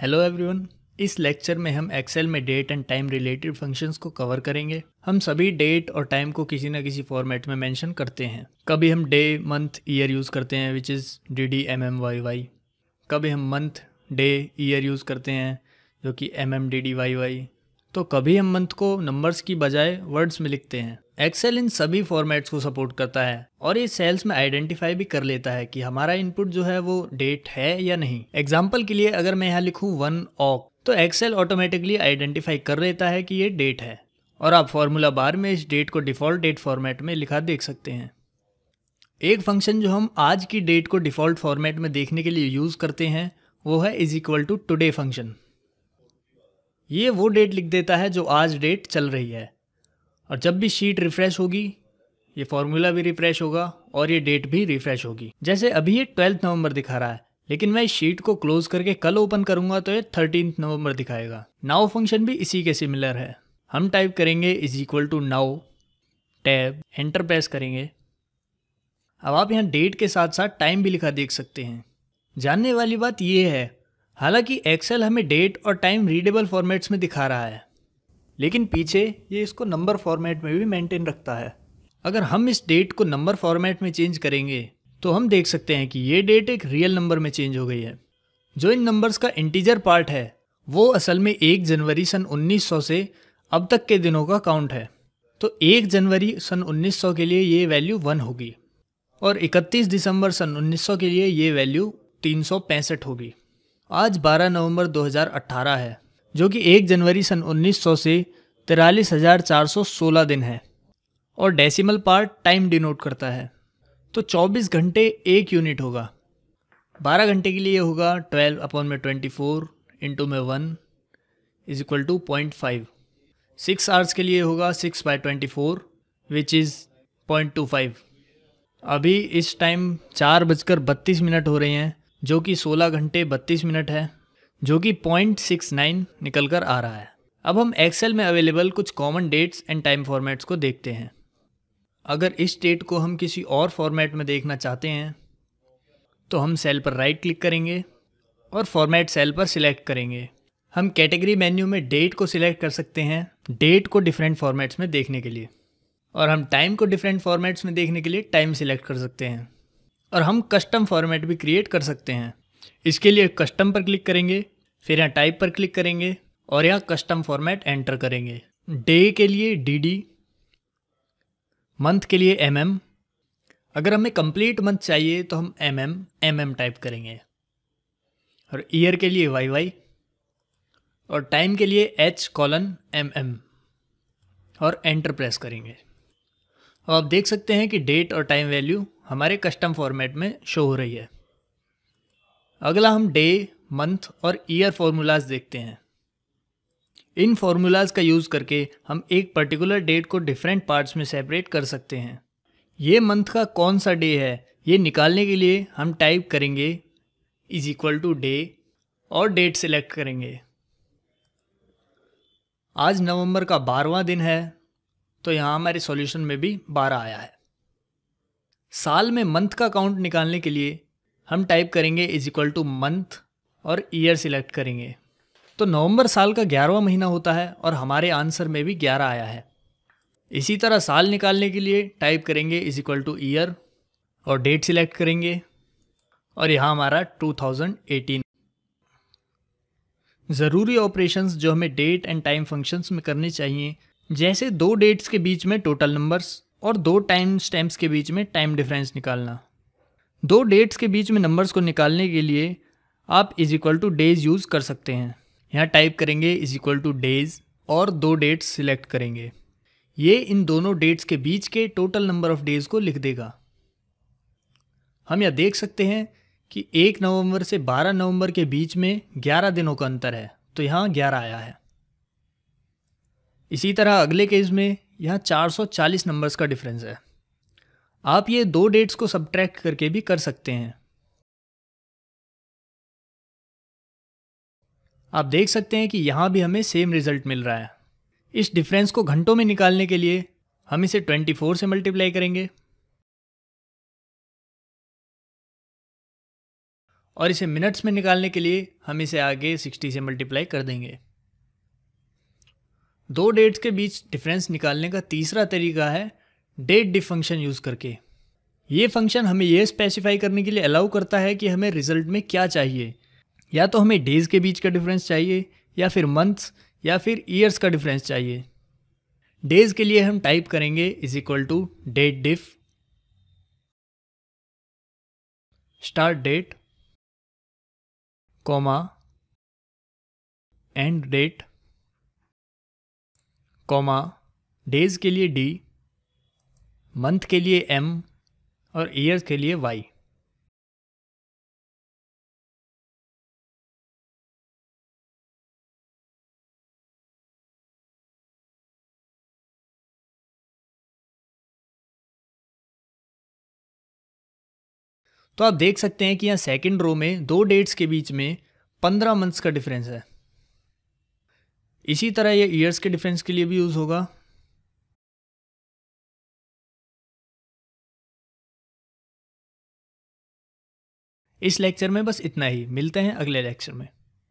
hello everyone इस lecture में हम एक्सेल में date and time related functions को कवर करेंगे हम सभी डेट और टाइम को किसी न किसी फॉर्मेट में मेंशन करते हैं कभी हम डे मंथ ईयर यूज़ करते हैं which is D D M M Y Y कभी हम मंथ डे ईयर यूज़ करते हैं जो कि M M D D Y Y तो कभी हम मंथ को नंबर्स की बजाय वर्ड्स में लिखते हैं एक्सेल इन सभी फॉर्मेट्स को सपोर्ट करता है और ये सेल्स में आइडेंटिफाई भी कर लेता है कि हमारा इनपुट जो है वो डेट है या नहीं एग्जाम्पल के लिए अगर मैं यहाँ लिखूँ वन ऑक तो एक्सेल ऑटोमेटिकली आइडेंटिफाई कर लेता है कि ये डेट है और आप फार्मूला बार में इस डेट को डिफ़ॉल्ट डेट फॉर्मेट में लिखा देख सकते हैं एक फंक्शन जो हम आज की डेट को डिफ़ॉल्ट फॉर्मेट में देखने के लिए यूज़ करते हैं वो है is equal to today function ये वो डेट लिख देता है जो आज डेट चल रही है और जब भी शीट रिफ्रेश होगी ये फॉर्मूला भी रिफ्रेश होगा और ये डेट भी रिफ्रेश होगी जैसे अभी ये ट्वेल्थ नवंबर दिखा रहा है लेकिन मैं शीट को क्लोज करके कल ओपन करूंगा तो ये थर्टीन नवंबर दिखाएगा नाउ फंक्शन भी इसी के सिमिलर है हम टाइप करेंगे is equal to now tab enter press करेंगे अब आप यहाँ डेट के साथ साथ टाइम भी लिखा देख सकते हैं जानने वाली बात यह है हालांकि एक्सेल हमें डेट और टाइम रीडेबल फॉर्मेट्स में दिखा रहा है लेकिन पीछे ये इसको नंबर फॉर्मेट में भी मेंटेन रखता है अगर हम इस डेट को नंबर फॉर्मेट में चेंज करेंगे तो हम देख सकते हैं कि ये डेट एक रियल नंबर में चेंज हो गई है जो इन नंबर्स का इंटीजर पार्ट है वो असल में एक जनवरी सन 1900 से अब तक के दिनों का काउंट है तो एक जनवरी सन 1900 के लिए ये वैल्यू वन होगी और 31 दिसंबर सन 1900 के लिए ये वैल्यू तीन होगी आज 12 नवंबर 2018 है जो कि 1 जनवरी सन 1900 से तिरालीस हज़ार चार सौ सोलह दिन है और डेसिमल पार्ट टाइम डिनोट करता है तो 24 घंटे एक यूनिट होगा 12 घंटे के लिए होगा 12 अपॉन में 24 इंटू में one is equal to point five six hours के लिए होगा six by twenty four which is point two five अभी इस टाइम चार बजकर बत्तीस मिनट हो रहे हैं जो कि सोलह घंटे बत्तीस मिनट है जो कि 0.69 निकल कर आ रहा है अब हम एक्सेल में अवेलेबल कुछ common dates and time formats को देखते हैं अगर इस डेट को हम किसी और फॉर्मेट में देखना चाहते हैं तो हम सेल पर राइट क्लिक करेंगे और फॉर्मेट सेल पर सिलेक्ट करेंगे हम कैटेगरी मेन्यू में डेट को सिलेक्ट कर सकते हैं डेट को डिफरेंट फॉर्मेट्स में देखने के लिए और हम टाइम को डिफरेंट फॉर्मेट्स में देखने के लिए टाइम सिलेक्ट कर सकते हैं और हम कस्टम फॉर्मेट भी क्रिएट कर सकते हैं इसके लिए कस्टम पर क्लिक करेंगे फिर यहाँ टाइप पर क्लिक करेंगे और यहाँ कस्टम फॉर्मेट एंटर करेंगे डे के लिए डी डी मंथ के लिए एम एम अगर हमें कंप्लीट मंथ चाहिए तो हम M M M M type करेंगे और ईयर के लिए वाई वाई और टाइम के लिए एच कॉलन एम एम और एंटर प्रेस करेंगे और आप देख सकते हैं कि डेट और टाइम वैल्यू हमारे कस्टम फॉर्मेट में शो हो रही है अगला हम डे मंथ और ईयर फार्मूलाज देखते हैं इन फार्मूलाज का यूज़ करके हम एक पर्टिकुलर डेट को डिफरेंट पार्ट्स में सेपरेट कर सकते हैं ये मंथ का कौन सा डे है ये निकालने के लिए हम टाइप करेंगे इज इक्वल टू डे और डेट सेलेक्ट करेंगे आज नवंबर का बारहवा दिन है तो यहाँ हमारे सॉल्यूशन में भी बारह आया है साल में मंथ का काउंट निकालने के लिए हम टाइप करेंगे इज इक्वल टू मंथ और ईयर सिलेक्ट करेंगे तो नवंबर साल का ग्यारहवा महीना होता है और हमारे आंसर में भी ग्यारह आया है इसी तरह साल निकालने के लिए टाइप करेंगे इज इक्वल टू ईयर और डेट सिलेक्ट करेंगे और यहाँ हमारा 2018 ज़रूरी ऑपरेशंस जो हमें डेट एंड टाइम फंक्शंस में करने चाहिए जैसे दो डेट्स के बीच में टोटल नंबर्स और दो टाइम स्टैम्प्स के बीच में टाइम डिफरेंस निकालना दो डेट्स के बीच में नंबर्स को निकालने के लिए आप is equal to days use कर सकते हैं यहाँ टाइप करेंगे इज इक्वल टू डेज और दो डेट्स सिलेक्ट करेंगे ये इन दोनों डेट्स के बीच के टोटल नंबर ऑफ़ डेज़ को लिख देगा हम यह देख सकते हैं कि एक नवंबर से बारह नवंबर के बीच में ग्यारह दिनों का अंतर है तो यहाँ ग्यारह आया है इसी तरह अगले केस में यहाँ 440 नंबर्स का डिफरेंस है आप ये दो डेट्स को सब्ट्रैक्ट करके भी कर सकते हैं आप देख सकते हैं कि यहाँ भी हमें सेम रिजल्ट मिल रहा है इस डिफरेंस को घंटों में निकालने के लिए हम इसे 24 से मल्टीप्लाई करेंगे और इसे मिनट्स में निकालने के लिए हम इसे आगे 60 से मल्टीप्लाई कर देंगे दो डेट्स के बीच डिफरेंस निकालने का तीसरा तरीका है डेट डिफ फंक्शन यूज़ करके ये फंक्शन हमें यह स्पेसिफाई करने के लिए अलाउ करता है कि हमें रिजल्ट में क्या चाहिए या तो हमें डेज़ के बीच का डिफरेंस चाहिए या फिर मंथ्स या फिर ईयर्स का डिफरेंस चाहिए डेज़ के लिए हम टाइप करेंगे is equal to datedif start date comma end date comma days के लिए डी मंथ के लिए एम और ईयर के लिए वाई तो आप देख सकते हैं कि यहाँ सेकेंड रो में दो डेट्स के बीच में पंद्रह मंथ्स का डिफरेंस है इसी तरह ये ईयर्स के डिफरेंस के लिए भी यूज़ होगा इस लेक्चर में बस इतना ही मिलते हैं अगले लेक्चर में